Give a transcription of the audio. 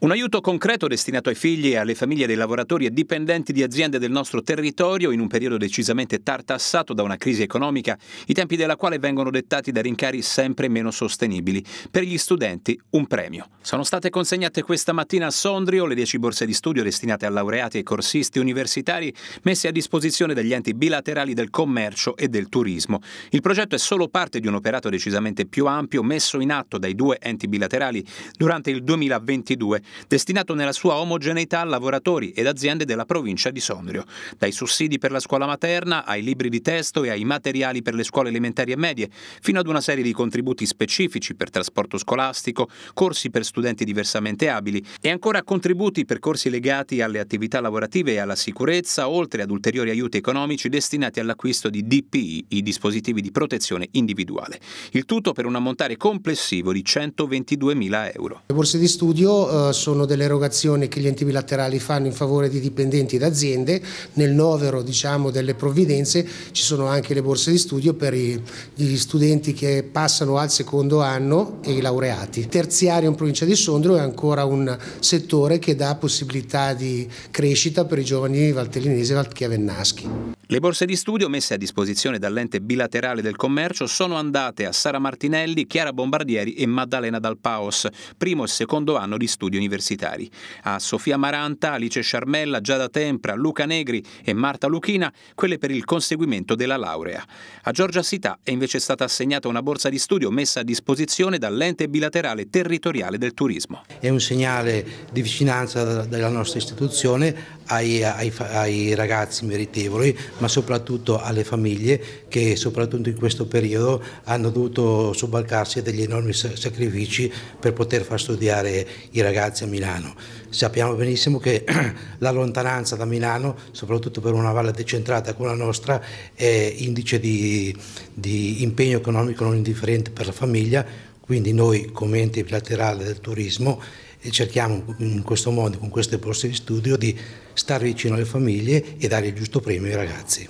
Un aiuto concreto destinato ai figli e alle famiglie dei lavoratori e dipendenti di aziende del nostro territorio in un periodo decisamente tartassato da una crisi economica, i tempi della quale vengono dettati da rincari sempre meno sostenibili. Per gli studenti un premio. Sono state consegnate questa mattina a Sondrio le 10 borse di studio destinate a laureati e corsisti universitari messe a disposizione dagli enti bilaterali del commercio e del turismo. Il progetto è solo parte di un operato decisamente più ampio messo in atto dai due enti bilaterali durante il 2022 destinato nella sua omogeneità a lavoratori ed aziende della provincia di Sondrio, dai sussidi per la scuola materna ai libri di testo e ai materiali per le scuole elementari e medie, fino ad una serie di contributi specifici per trasporto scolastico, corsi per studenti diversamente abili e ancora contributi per corsi legati alle attività lavorative e alla sicurezza, oltre ad ulteriori aiuti economici destinati all'acquisto di DPI, i dispositivi di protezione individuale. Il tutto per un ammontare complessivo di 122.000 euro. Le borse di studio eh, sono delle erogazioni che gli enti bilaterali fanno in favore di dipendenti ed aziende, nel novero diciamo, delle provvidenze ci sono anche le borse di studio per gli studenti che passano al secondo anno e i laureati. Terziario in provincia di Sondrio è ancora un settore che dà possibilità di crescita per i giovani valtellinesi e valchiavennaschi. Le borse di studio messe a disposizione dall'ente bilaterale del commercio sono andate a Sara Martinelli, Chiara Bombardieri e Maddalena Dalpaos, primo e secondo anno di studi universitari. A Sofia Maranta, Alice Sciarmella, Giada Tempra, Luca Negri e Marta Luchina quelle per il conseguimento della laurea. A Giorgia Sità è invece stata assegnata una borsa di studio messa a disposizione dall'ente bilaterale territoriale del turismo. È un segnale di vicinanza della nostra istituzione ai, ai, ai ragazzi meritevoli, ma soprattutto alle famiglie che soprattutto in questo periodo hanno dovuto sobbalcarsi degli enormi sacrifici per poter far studiare i ragazzi a Milano. Sappiamo benissimo che la lontananza da Milano, soprattutto per una valle decentrata come la nostra, è indice di, di impegno economico non indifferente per la famiglia, quindi noi come ente bilaterale del turismo e cerchiamo in questo modo, con queste borse di studio, di stare vicino alle famiglie e dare il giusto premio ai ragazzi.